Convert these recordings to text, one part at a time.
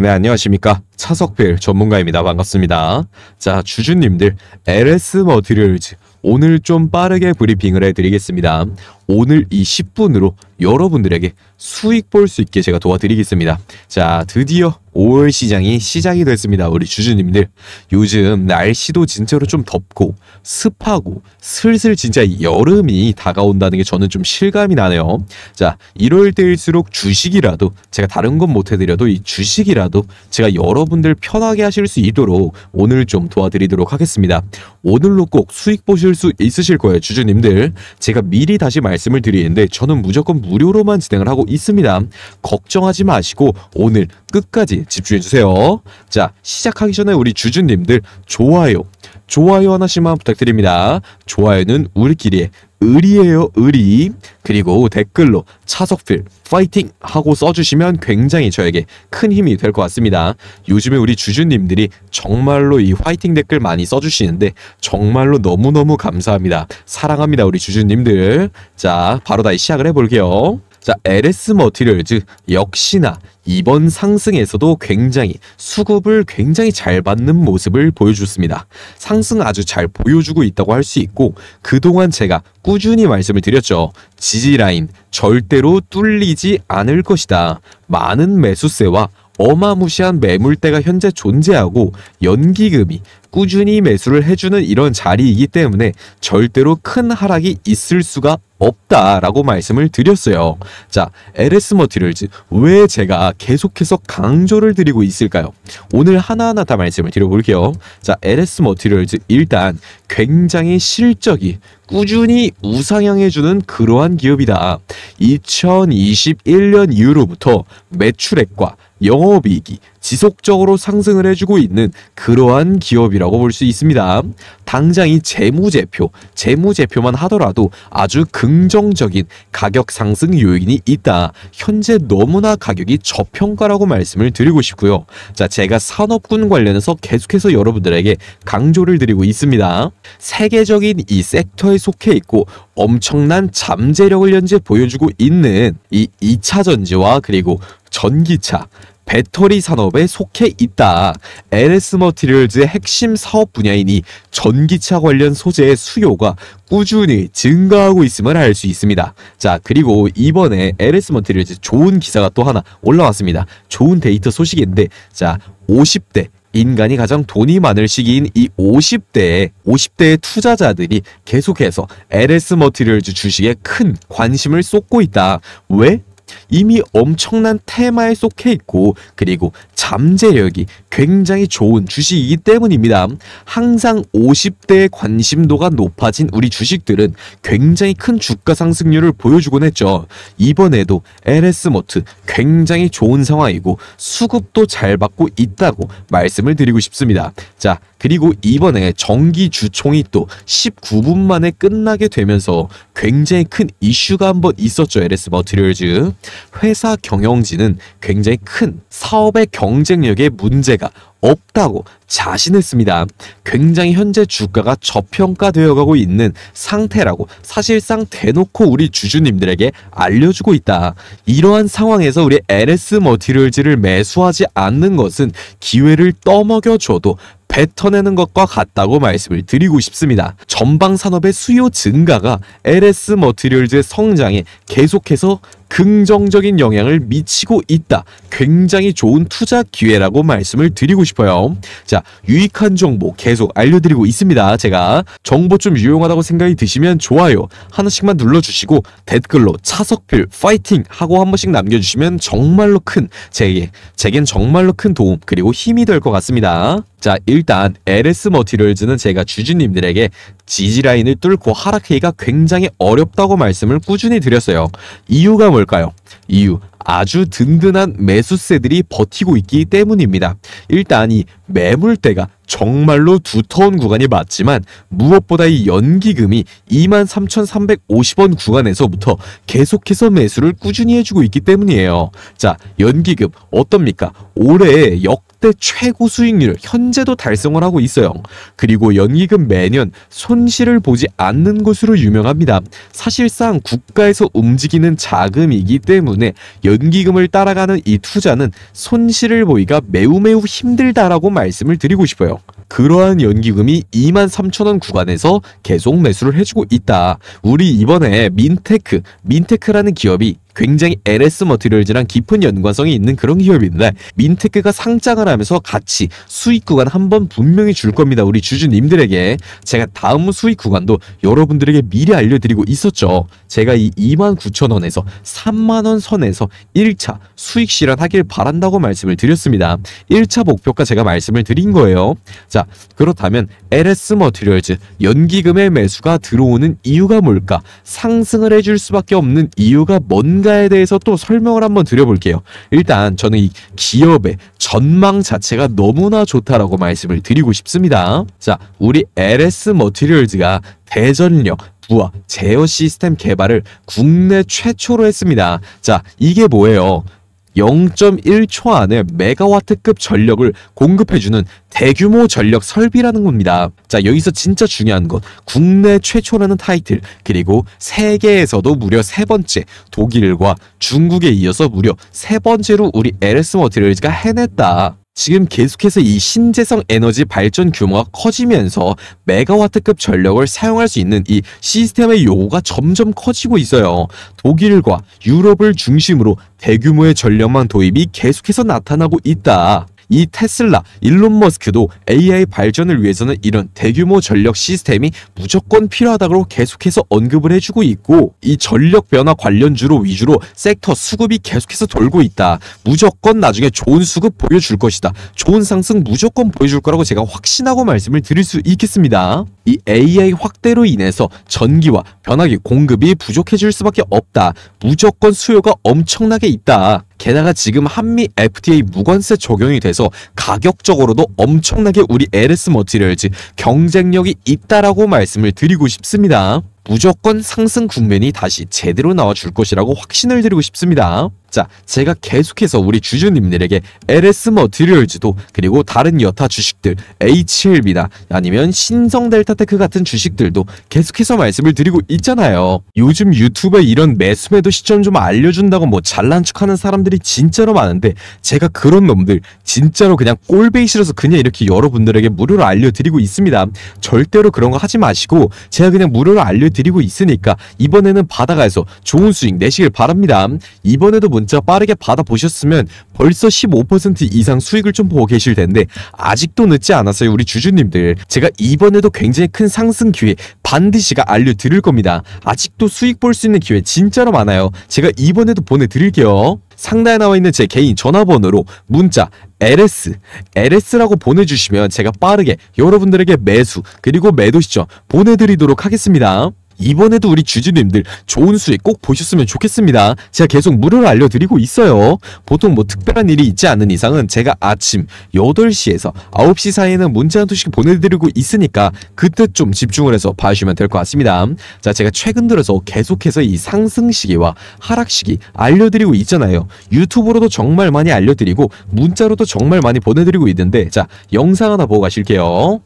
네, 안녕하십니까. 차석필 전문가입니다. 반갑습니다. 자, 주주님들, LS 머티리얼즈 오늘 좀 빠르게 브리핑을 해드리겠습니다. 오늘 이 10분으로 여러분들에게 수익 볼 수 있게 제가 도와드리겠습니다. 자, 드디어 5월 시장이 시작이 됐습니다. 우리 주주님들. 요즘 날씨도 진짜로 좀 덥고 습하고 슬슬 진짜 여름이 다가온다는 게 저는 좀 실감이 나네요. 자, 이럴 때일수록 주식이라도 제가 다른 건못 해드려도 이 주식이라도 제가 여러분들 편하게 하실 수 있도록 오늘 좀 도와드리도록 하겠습니다. 오늘로 꼭 수익 보실 수 있으실 거예요. 주주님들. 제가 미리 다시 말씀 말씀을 드리는데 저는 무조건 무료로만 진행을 하고 있습니다. 걱정하지 마시고 오늘 끝까지 집중해주세요. 자, 시작하기 전에 우리 주주님들 좋아요, 좋아요 하나씩만 부탁드립니다. 좋아요는 우리끼리의 의리예요 의리 그리고 댓글로 차석필 파이팅 하고 써주시면 굉장히 저에게 큰 힘이 될 것 같습니다. 요즘에 우리 주주님들이 정말로 이 화이팅 댓글 많이 써주시는데 정말로 너무너무 감사합니다. 사랑합니다, 우리 주주님들. 자, 바로 다시 시작을 해볼게요. 자, LS 머티리얼 즈 역시나 이번 상승에서도 굉장히 수급을 굉장히 잘 받는 모습을 보여줬습니다. 상승 아주 잘 보여주고 있다고 할 수 있고 그동안 제가 꾸준히 말씀을 드렸죠. 지지라인 절대로 뚫리지 않을 것이다. 많은 매수세와 어마무시한 매물대가 현재 존재하고 연기금이 꾸준히 매수를 해주는 이런 자리이기 때문에 절대로 큰 하락이 있을 수가 없다라고 말씀을 드렸어요. 자, LS 머티리즈왜 제가 계속해서 강조를 드리고 있을까요? 오늘 하나하나 다 말씀을 드려볼게요. 자, LS 머티리즈 일단 굉장히 실적이 꾸준히 우상향해주는 그러한 기업이다. 2021년 이후로부터 매출액과 영업이익이 지속적으로 상승을 해주고 있는 그러한 기업이라고 볼 수 있습니다. 당장 이 재무제표, 재무제표만 하더라도 아주 긍정적인 가격 상승 요인이 있다. 현재 너무나 가격이 저평가라고 말씀을 드리고 싶고요. 자, 제가 산업군 관련해서 계속해서 여러분들에게 강조를 드리고 있습니다. 세계적인 이 섹터에 속해 있고 엄청난 잠재력을 현재 보여주고 있는 이 2차전지와 그리고 전기차 배터리 산업에 속해 있다. LS 머티리얼즈의 핵심 사업 분야이니 전기차 관련 소재의 수요가 꾸준히 증가하고 있음을 알 수 있습니다. 자 그리고 이번에 LS 머티리얼즈 좋은 기사가 또 하나 올라왔습니다. 좋은 데이터 소식인데 자 50대 인간이 가장 돈이 많을 시기인 이 50대에 50대의 투자자들이 계속해서 LS 머티리얼즈 주식에 큰 관심을 쏟고 있다. 왜? 이미 엄청난 테마에 속해 있고 그리고 잠재력이 굉장히 좋은 주식이기 때문입니다. 항상 50대의 관심도가 높아진 우리 주식들은 굉장히 큰 주가 상승률을 보여주곤 했죠. 이번에도 LS모트 굉장히 좋은 상황이고 수급도 잘 받고 있다고 말씀을 드리고 싶습니다. 자, 그리고 이번에 정기 주총이 또 19분 만에 끝나게 되면서 굉장히 큰 이슈가 한번 있었죠. LS 머티리얼즈. 회사 경영진은 굉장히 큰 사업의 경쟁력에 문제가 없다고 자신했습니다. 굉장히 현재 주가가 저평가되어 가고 있는 상태라고 사실상 대놓고 우리 주주님들에게 알려주고 있다. 이러한 상황에서 우리 LS 머티리얼즈를 매수하지 않는 것은 기회를 떠먹여줘도 뱉어내는 것과 같다고 말씀을 드리고 싶습니다. 전방 산업의 수요 증가가 LS 머티리얼즈의 성장에 계속해서 긍정적인 영향을 미치고 있다. 굉장히 좋은 투자 기회라고 말씀을 드리고 싶어요. 자, 유익한 정보 계속 알려드리고 있습니다. 제가 정보 좀 유용하다고 생각이 드시면 좋아요. 하나씩만 눌러주시고 댓글로 차석필 파이팅 하고 한 번씩 남겨주시면 정말로 큰 제게 제겐 정말로 큰 도움 그리고 힘이 될 것 같습니다. 자 일단 LS 머티리얼즈는 제가 주주님들에게 지지라인을 뚫고 하락하기가 굉장히 어렵다고 말씀을 꾸준히 드렸어요. 이유가 뭐 뭘까요? 이유, 아주 든든한 매수세들이 버티고 있기 때문입니다. 일단 이 매물대가 정말로 두터운 구간이 맞지만 무엇보다 이 연기금이 23,350원 구간에서부터 계속해서 매수를 꾸준히 해주고 있기 때문이에요. 자, 연기금 어떻습니까? 올해 역 역대 최고 수익률 현재도 달성을 하고 있어요. 그리고 연기금 매년 손실을 보지 않는 것으로 유명합니다. 사실상 국가에서 움직이는 자금이기 때문에 연기금을 따라가는 이 투자는 손실을 보기가 매우 매우 힘들다라고 말씀을 드리고 싶어요. 그러한 연기금이 2만 3천원 구간에서 계속 매수를 해주고 있다. 우리 이번에 민테크, 민테크라는 기업이 굉장히 LS 머티리얼즈랑 깊은 연관성이 있는 그런 기업인데 민테크가 상장을 하면서 같이 수익 구간 한번 분명히 줄 겁니다. 우리 주주님들에게 제가 다음 수익 구간도 여러분들에게 미리 알려드리고 있었죠. 제가 이 29,000원에서 3만원 선에서 1차 수익 실현하길 바란다고 말씀을 드렸습니다. 1차 목표가 제가 말씀을 드린 거예요. 자 자, 그렇다면 LS 머티리얼즈 연기금의 매수가 들어오는 이유가 뭘까? 상승을 해줄 수밖에 없는 이유가 뭔가에 대해서 또 설명을 한번 드려볼게요. 일단 저는 이 기업의 전망 자체가 너무나 좋다라고 말씀을 드리고 싶습니다. 자, 우리 LS 머티리얼즈가 대전력, 부하, 제어 시스템 개발을 국내 최초로 했습니다. 자, 이게 뭐예요? 0.1초 안에 메가와트급 전력을 공급해주는 대규모 전력 설비라는 겁니다. 자, 여기서 진짜 중요한 건 국내 최초라는 타이틀, 그리고 세계에서도 무려 세 번째, 독일과 중국에 이어서 무려 세 번째로 우리 에르스 머티를즈가 해냈다. 지금 계속해서 이 신재성 에너지 발전 규모가 커지면서 메가와트급 전력을 사용할 수 있는 이 시스템의 요구가 점점 커지고 있어요. 독일과 유럽을 중심으로 대규모의 전력망 도입이 계속해서 나타나고 있다. 이 테슬라, 일론 머스크도 AI 발전을 위해서는 이런 대규모 전력 시스템이 무조건 필요하다고 계속해서 언급을 해주고 있고 이 전력 변화 관련주로 위주로 섹터 수급이 계속해서 돌고 있다. 무조건 나중에 좋은 수급 보여줄 것이다. 좋은 상승 무조건 보여줄 거라고 제가 확신하고 말씀을 드릴 수 있겠습니다. 이 AI 확대로 인해서 전기와 변화기 공급이 부족해질 수밖에 없다. 무조건 수요가 엄청나게 있다. 게다가 지금 한미 FTA 무관세 적용이 돼서 가격적으로도 엄청나게 우리 LS 머티리얼즈 경쟁력이 있다라고 말씀을 드리고 싶습니다. 무조건 상승 국면이 다시 제대로 나와줄 것이라고 확신을 드리고 싶습니다. 자, 제가 계속해서 우리 주주님들에게 LS머 뭐 드리얼즈도 그리고 다른 여타 주식들 HLB나 아니면 신성델타테크 같은 주식들도 계속해서 말씀을 드리고 있잖아요. 요즘 유튜브에 이런 매수매도 시점 좀 알려준다고 뭐 잘난 척하는 사람들이 진짜로 많은데 제가 그런 놈들 진짜로 그냥 꼴베이시어서 그냥 이렇게 여러분들에게 무료로 알려드리고 있습니다. 절대로 그런 거 하지 마시고 제가 그냥 무료로 알려드리고 있으니까 이번에는 바다가에서 좋은 수익 내시길 바랍니다. 이번에도 뭐 문자 빠르게 받아보셨으면 벌써 15% 이상 수익을 좀 보고 계실 텐데 아직도 늦지 않았어요 우리 주주님들 제가 이번에도 굉장히 큰 상승 기회 반드시가 알려드릴 겁니다 아직도 수익 볼 수 있는 기회 진짜로 많아요 제가 이번에도 보내드릴게요 상단에 나와 있는 제 개인 전화번호로 문자 LS, LS라고 보내주시면 제가 빠르게 여러분들에게 매수 그리고 매도 시점 보내드리도록 하겠습니다. 이번에도 우리 주주님들 좋은 수익 꼭 보셨으면 좋겠습니다. 제가 계속 무료로 알려드리고 있어요. 보통 뭐 특별한 일이 있지 않은 이상은 제가 아침 8시에서 9시 사이에는 문자 소씩 보내드리고 있으니까 그때 좀 집중을 해서 봐주시면 될 것 같습니다. 자, 제가 최근 들어서 계속해서 이 상승 시기와 하락 시기 알려드리고 있잖아요. 유튜브로도 정말 많이 알려드리고 문자로도 정말 많이 보내드리고 있는데 자, 영상 하나 보고 가실게요.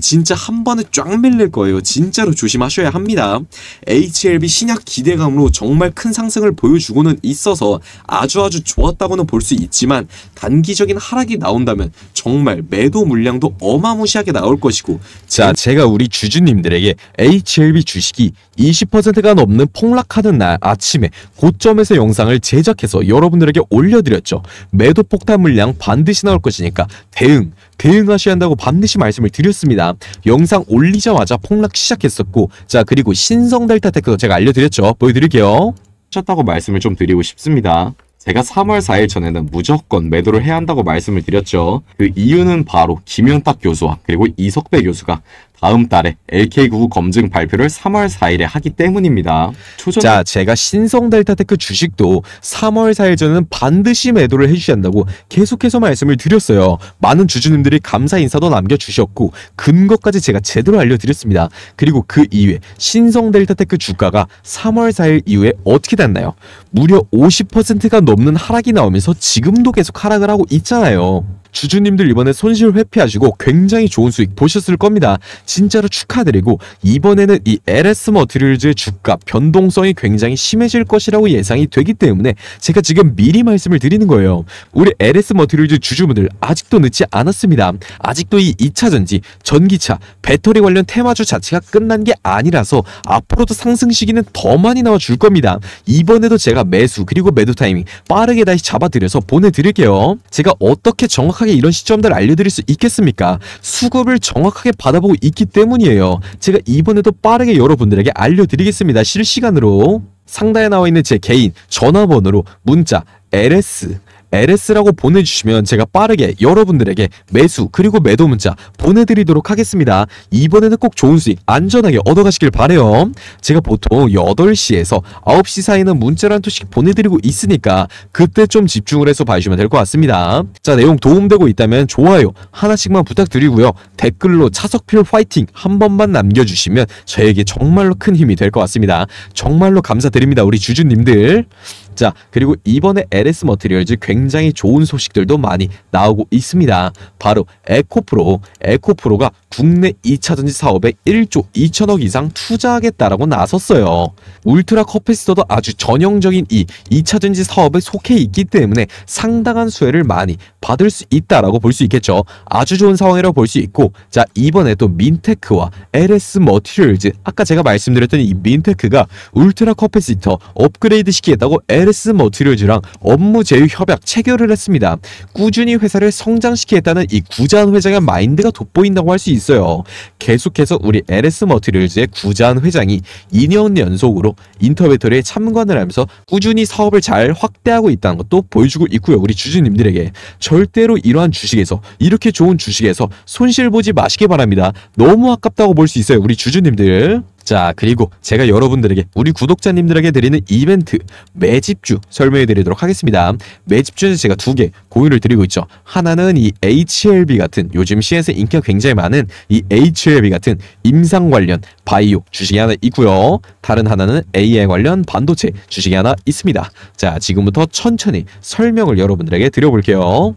진짜 한 번에 쫙 밀릴 거예요. 진짜로 조심하셔야 합니다. HLB 신약 기대감으로 정말 큰 상승을 보여주고는 있어서 아주 아주 좋았다고는 볼 수 있지만 단기적인 하락이 나온다면 정말 매도 물량도 어마무시하게 나올 것이고 자 제가 우리 주주님들에게 HLB 주식이 20%가 넘는 폭락하는 날 아침에 고점에서 영상을 제작해서 여러분들에게 올려드렸죠. 매도 폭탄 물량 반드시 나올 것이니까 대응 대응하셔야 한다고 반드시 말씀을 드렸습니다. 영상 올리자마자 폭락 시작했었고 자 그리고 신성 델타 테크도 제가 알려드렸죠. 보여드릴게요. 하셨다고 말씀을 좀 드리고 싶습니다. 제가 3월 4일 전에는 무조건 매도를 해야 한다고 말씀을 드렸죠. 그 이유는 바로 김현탁 교수와 그리고 이석배 교수가 다음 달에 LK99 검증 발표를 3월 4일에 하기 때문입니다. 초전... 자, 제가 신성 델타테크 주식도 3월 4일 전은 반드시 매도를 해주셔야 한다고 계속해서 말씀을 드렸어요. 많은 주주님들이 감사 인사도 남겨주셨고 근거까지 제가 제대로 알려드렸습니다. 그리고 그 이후에 신성 델타테크 주가가 3월 4일 이후에 어떻게 됐나요? 무려 50%가 넘는 하락이 나오면서 지금도 계속 하락을 하고 있잖아요. 주주님들 이번에 손실 회피하시고 굉장히 좋은 수익 보셨을 겁니다. 진짜로 축하드리고 이번에는 이 LS 머티리얼즈의 주가 변동성이 굉장히 심해질 것이라고 예상이 되기 때문에 제가 지금 미리 말씀을 드리는 거예요. 우리 LS 머티리얼즈 주주분들 아직도 늦지 않았습니다. 아직도 이 2차전지, 전기차, 배터리 관련 테마주 자체가 끝난 게 아니라서 앞으로도 상승 시기는 더 많이 나와줄 겁니다. 이번에도 제가 매수 그리고 매도 타이밍 빠르게 다시 잡아드려서 보내드릴게요. 제가 어떻게 정확하게 정확하게 이런 시점들을 알려드릴 수 있겠습니까? 수급을 정확하게 받아보고 있기 때문이에요. 제가 이번에도 빠르게 여러분들에게 알려드리겠습니다. 실시간으로 상단에 나와 있는 제 개인 전화번호로 문자 LS LS라고 보내주시면 제가 빠르게 여러분들에게 매수 그리고 매도 문자 보내드리도록 하겠습니다. 이번에는 꼭 좋은 수익 안전하게 얻어가시길 바래요. 제가 보통 8시에서 9시 사이는 문자를 한 통씩 보내드리고 있으니까 그때 좀 집중을 해서 봐주시면 될 것 같습니다. 자 내용 도움되고 있다면 좋아요 하나씩만 부탁드리고요. 댓글로 차석필 화이팅 한 번만 남겨주시면 저에게 정말로 큰 힘이 될 것 같습니다. 정말로 감사드립니다. 우리 주주님들. 자, 그리고 이번에 LS 머티리얼즈 굉장히 좋은 소식들도 많이 나오고 있습니다. 바로 에코프로, 에코프로가 국내 2차전지 사업에 1조 2천억 이상 투자하겠다라고 나섰어요. 울트라 커피스터도 아주 전형적인 이 2차전지 사업에 속해 있기 때문에 상당한 수혜를 많이 받을 수 있다라고 볼 수 있겠죠. 아주 좋은 상황이라고 볼 수 있고 자 이번에 또 민테크와 LS 머티리얼즈 아까 제가 말씀드렸던 이 민테크가 울트라 커피스터 업그레이드 시키겠다고 LS 머티리얼즈랑 업무 제휴 협약 체결을 했습니다. 꾸준히 회사를 성장시키겠다는 이 구자한 회장의 마인드가 돋보인다고 할 수 있습니다. 있어요. 계속해서 우리 LS 머티리얼즈의 구자한 회장이 2년 연속으로 인터베터리에 참관을 하면서 꾸준히 사업을 잘 확대하고 있다는 것도 보여주고 있고요. 우리 주주님들에게 절대로 이러한 주식에서 이렇게 좋은 주식에서 손실 보지 마시기 바랍니다. 너무 아깝다고 볼 수 있어요. 우리 주주님들. 자 그리고 제가 여러분들에게 우리 구독자님들에게 드리는 이벤트 매집주 설명해 드리도록 하겠습니다. 매집주는 제가 두개고유를 드리고 있죠. 하나는 이 HLB 같은 요즘 시에서 인기가 굉장히 많은 이 HLB 같은 임상 관련 바이오 주식이 하나 있고요. 다른 하나는 AI 관련 반도체 주식이 하나 있습니다. 자 지금부터 천천히 설명을 여러분들에게 드려볼게요.